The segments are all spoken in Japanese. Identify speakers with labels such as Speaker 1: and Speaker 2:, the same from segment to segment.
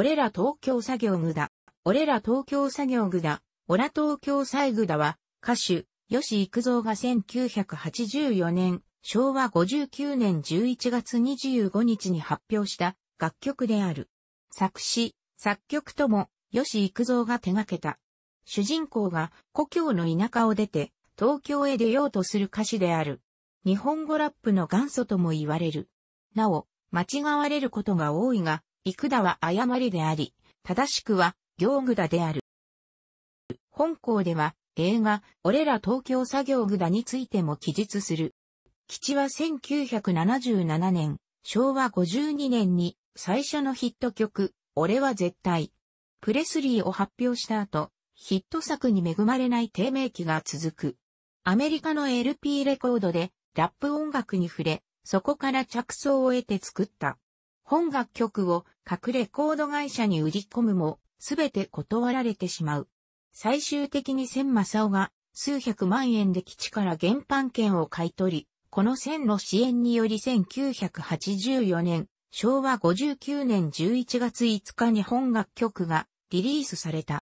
Speaker 1: 俺ら東京作業具だ。俺ら東京作業具だ。オラ東京イグだは、歌手、吉幾三が1984年、昭和59年11月25日に発表した楽曲である。作詞、作曲とも、吉幾三が手掛けた。主人公が故郷の田舎を出て、東京へ出ようとする歌詞である。日本語ラップの元祖とも言われる。なお、間違われることが多いが、幾田は誤りであり、正しくは行具だである。本校では映画、俺ら東京作業具についても記述する。吉は1977年、昭和52年に最初のヒット曲、俺は絶対。プレスリーを発表した後、ヒット作に恵まれない低迷期が続く。アメリカの LP レコードでラップ音楽に触れ、そこから着想を得て作った。本楽曲を各レコード会社に売り込むも、すべて断られてしまう。最終的に千正夫が数百万円で基地から原版権を買い取り、この線の支援により1984年、昭和59年11月5日に本楽曲がリリースされた。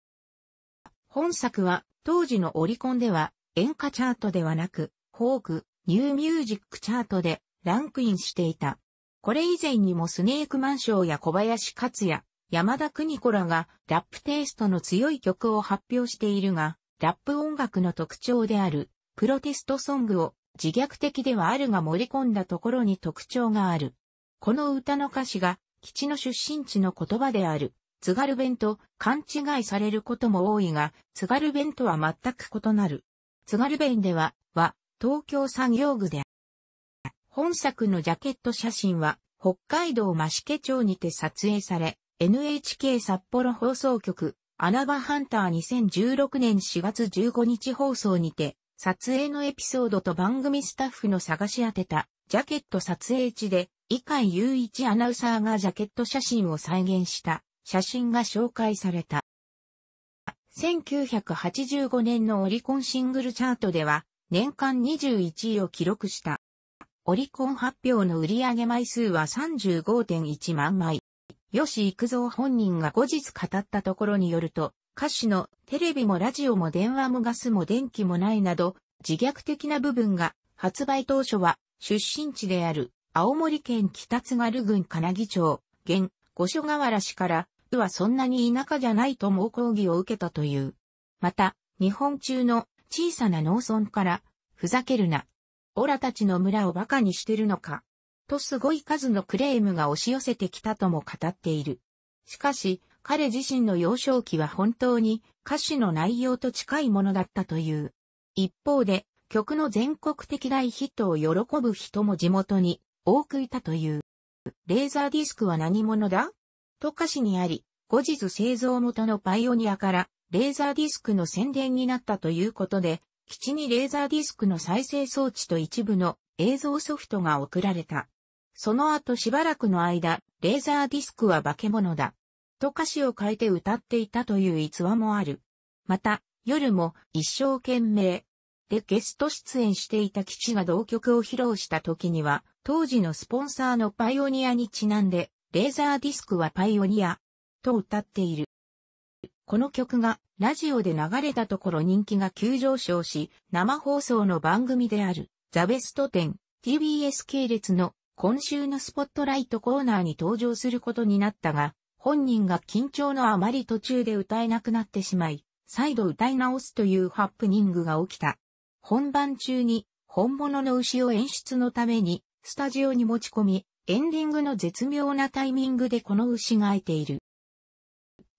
Speaker 1: 本作は当時のオリコンでは演歌チャートではなく、フォーク、ニューミュージックチャートでランクインしていた。これ以前にもスネークマンショーや小林克也、山田邦子らがラップテイストの強い曲を発表しているが、ラップ音楽の特徴であるプロテストソングを自虐的ではあるが盛り込んだところに特徴がある。この歌の歌詞が基地の出身地の言葉である津軽弁と勘違いされることも多いが、津軽弁とは全く異なる。津軽弁では、は、東京産業具である。本作のジャケット写真は、北海道増毛町にて撮影され、NHK 札幌放送局、穴場ハンター2016年4月15日放送にて、撮影のエピソードと番組スタッフの探し当てた、ジャケット撮影地で、以下雄一アナウンサーがジャケット写真を再現した写真が紹介された。1985年のオリコンシングルチャートでは、年間21位を記録した。オリコン発表の売上枚数は35.1万枚。吉幾三本人が後日語ったところによると、歌手のテレビもラジオも電話もガスも電気もないなど、自虐的な部分が発売当初は出身地である青森県北津軽郡金木町、現五所川原市から、うはそんなに田舎じゃないと猛抗議を受けたという。また、日本中の小さな農村から、ふざけるな、オラたちの村を馬鹿にしてるのか。とすごい数のクレームが押し寄せてきたとも語っている。しかし、彼自身の幼少期は本当に歌詞の内容と近いものだったという。一方で、曲の全国的大ヒットを喜ぶ人も地元に多くいたという。レーザーディスクは何者だと歌詞にあり、後日製造元のパイオニアからレーザーディスクの宣伝になったということで、基地にレーザーディスクの再生装置と一部の映像ソフトが送られた。その後しばらくの間、レーザーディスクは化け物だ。と歌詞を変えて歌っていたという逸話もある。また、夜も一生懸命でゲスト出演していた基地が同曲を披露した時には、当時のスポンサーのパイオニアにちなんで、レーザーディスクはパイオニアと歌っている。この曲がラジオで流れたところ人気が急上昇し、生放送の番組であるザ・ベスト10 TBS 系列の今週のスポットライトコーナーに登場することになったが、本人が緊張のあまり途中で歌えなくなってしまい、再度歌い直すというハプニングが起きた。本番中に本物の牛を演出のためにスタジオに持ち込み、エンディングの絶妙なタイミングでこの牛が空いている。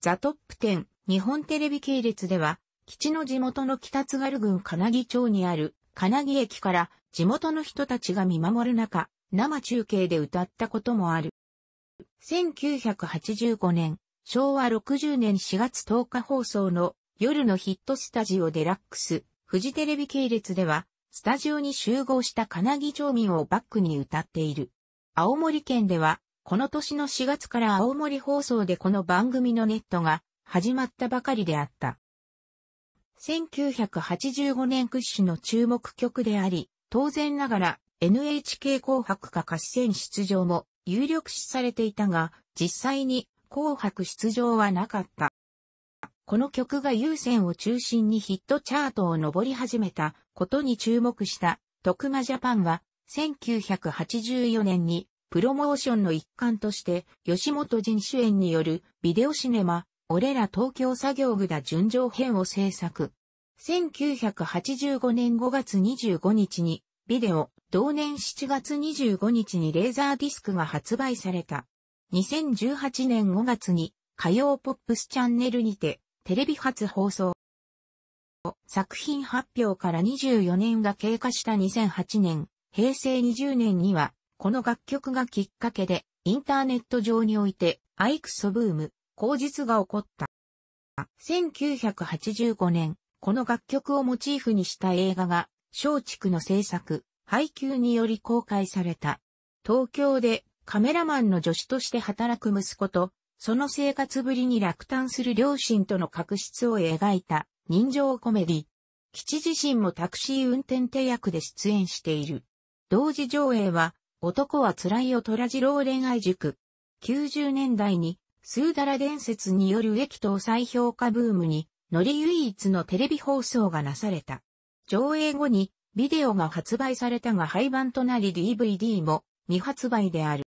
Speaker 1: ザトップ10日本テレビ系列では、基地の地元の北津軽郡金木町にある金木駅から地元の人たちが見守る中、生中継で歌ったこともある。1985年、昭和60年4月10日放送の夜のヒットスタジオデラックス、富士テレビ系列では、スタジオに集合した金木町民をバックに歌っている。青森県では、この年の4月から青森放送でこの番組のネットが始まったばかりであった。1985年屈指の注目曲であり、当然ながら NHK 紅白か歌詞戦出場も有力視されていたが、実際に紅白出場はなかった。この曲が優先を中心にヒットチャートを上り始めたことに注目した徳間ジャパンは1984年にプロモーションの一環として吉本人主演によるビデオシネマ俺ら東京作業部だ純情編を制作。1985年5月25日に、ビデオ、同年7月25日にレーザーディスクが発売された。2018年5月に、火曜ポップスチャンネルにて、テレビ初放送。作品発表から24年が経過した2008年、平成20年には、この楽曲がきっかけで、インターネット上において、アイクソブーム、口実が起こった。1985年、この楽曲をモチーフにした映画が、松竹の制作、配給により公開された。東京でカメラマンの助手として働く息子と、その生活ぶりに落胆する両親との確執を描いた人情コメディ。吉自身もタクシー運転手役で出演している。同時上映は、男は辛いを虎次郎恋愛塾。90年代にスーダラ伝説による駅頭再評価ブームに乗り唯一のテレビ放送がなされた。上映後にビデオが発売されたが廃盤となり DVD も未発売である。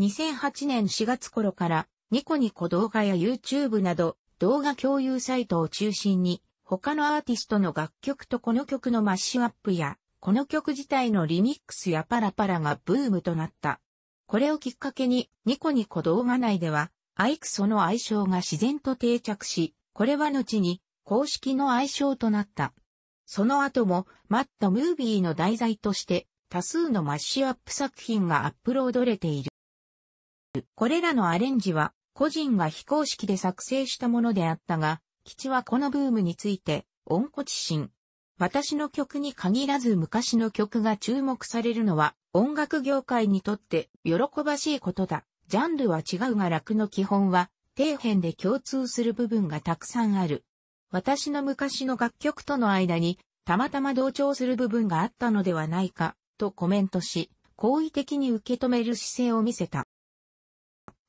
Speaker 1: 2008年4月頃からニコニコ動画や YouTube など動画共有サイトを中心に他のアーティストの楽曲とこの曲のマッシュアップやこの曲自体のリミックスやパラパラがブームとなった。これをきっかけに、ニコニコ動画内では、アイクソの愛称が自然と定着し、これは後に公式の愛称となった。その後も、マッドムービーの題材として、多数のマッシュアップ作品がアップロードれている。これらのアレンジは、個人が非公式で作成したものであったが、吉はこのブームについて、温故知新。私の曲に限らず昔の曲が注目されるのは、音楽業界にとって喜ばしいことだ。ジャンルは違うが楽の基本は、底辺で共通する部分がたくさんある。私の昔の楽曲との間に、たまたま同調する部分があったのではないか、とコメントし、好意的に受け止める姿勢を見せた。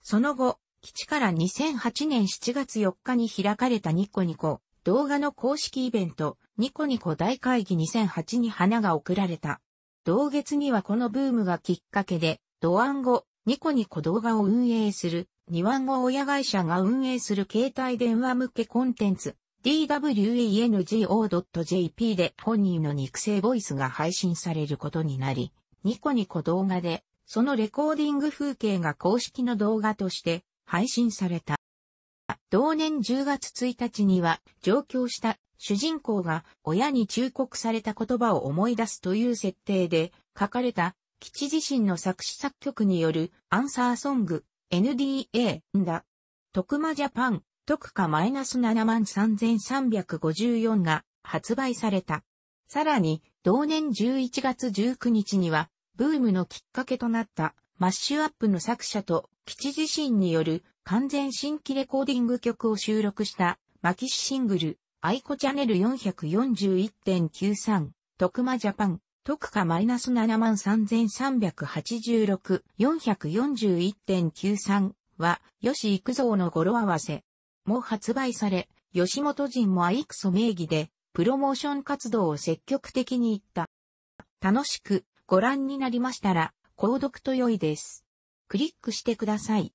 Speaker 1: その後、基地から2008年7月4日に開かれたニコニコ動画の公式イベントニコニコ大会議2008に花が贈られた。同月にはこのブームがきっかけで、ドワンゴ、ニコニコ動画を運営する、ニワンゴ親会社が運営する携帯電話向けコンテンツ、dwengo.jp で本人の肉声ボイスが配信されることになり、ニコニコ動画で、そのレコーディング風景が公式の動画として配信された。同年10月1日には上京した主人公が親に忠告された言葉を思い出すという設定で書かれた基地自身の作詞作曲によるアンサーソング NDA んだ。徳間ジャパン特価マイナス73,354が発売された。さらに同年11月19日にはブームのきっかけとなったマッシュアップの作者と基地自身による完全新規レコーディング曲を収録したマキシシングルアイコチャンネル441.93、徳間ジャパン、徳価マイナス73386、441.93は、吉幾三の語呂合わせ。も発売され、吉本人もアイクソ名義で、プロモーション活動を積極的に行った。楽しくご覧になりましたら、購読と良いです。クリックしてください。